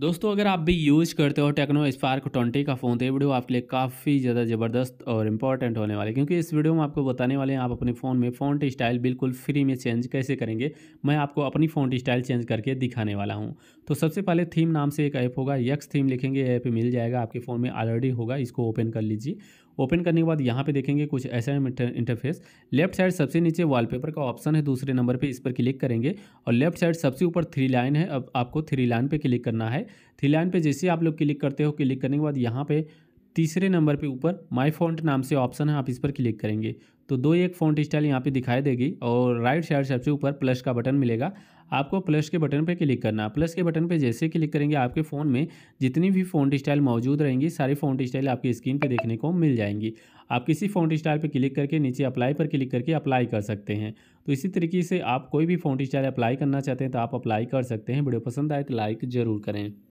दोस्तों अगर आप भी यूज़ करते हो टेक्नो स्पार्क ट्वेंटी का फ़ोन तो ये वीडियो आपके लिए काफ़ी ज़्यादा ज़बरदस्त और इंपॉर्टेंट होने वाले क्योंकि इस वीडियो में आपको बताने वाले हैं आप अपने फ़ोन में फ़ॉन्ट स्टाइल बिल्कुल फ्री में चेंज कैसे करेंगे मैं आपको अपनी फ़ॉन्ट स्टाइल चेंज करके दिखाने वाला हूँ तो सबसे पहले थीम नाम से एक ऐप होगा यक्स थीम लिखेंगे ऐप मिल जाएगा आपके फ़ोन में ऑलरेडी होगा इसको ओपन कर लीजिए ओपन करने के बाद यहाँ पे देखेंगे कुछ ऐसा इंटरफेस लेफ्ट साइड सबसे नीचे वॉलपेपर का ऑप्शन है दूसरे नंबर पे इस पर क्लिक करेंगे और लेफ्ट साइड सबसे ऊपर थ्री लाइन है अब आपको थ्री लाइन पे क्लिक करना है थ्री लाइन पे जैसे आप लोग क्लिक करते हो क्लिक करने के बाद यहाँ पे तीसरे नंबर पे ऊपर माय फॉन्ट नाम से ऑप्शन है आप इस पर क्लिक करेंगे तो दो एक फॉन्ट स्टाइल यहाँ पे दिखाई देगी और राइट साइड सबसे ऊपर प्लस का बटन मिलेगा आपको प्लस के बटन पे क्लिक करना प्लस के बटन पे जैसे क्लिक करेंगे आपके फ़ोन में जितनी भी फॉन्ट स्टाइल मौजूद रहेंगी सारी फॉन्ट स्टाइल आपकी स्क्रीन पे देखने को मिल जाएंगी आप किसी फॉन्ट स्टाइल पे क्लिक करके नीचे अप्लाई पर क्लिक करके अप्लाई कर सकते हैं तो इसी तरीके से आप कोई भी फॉन्ट स्टाइल अप्लाई करना चाहते हैं तो आप अप्लाई कर सकते हैं वीडियो पसंद आए तो लाइक ज़रूर करें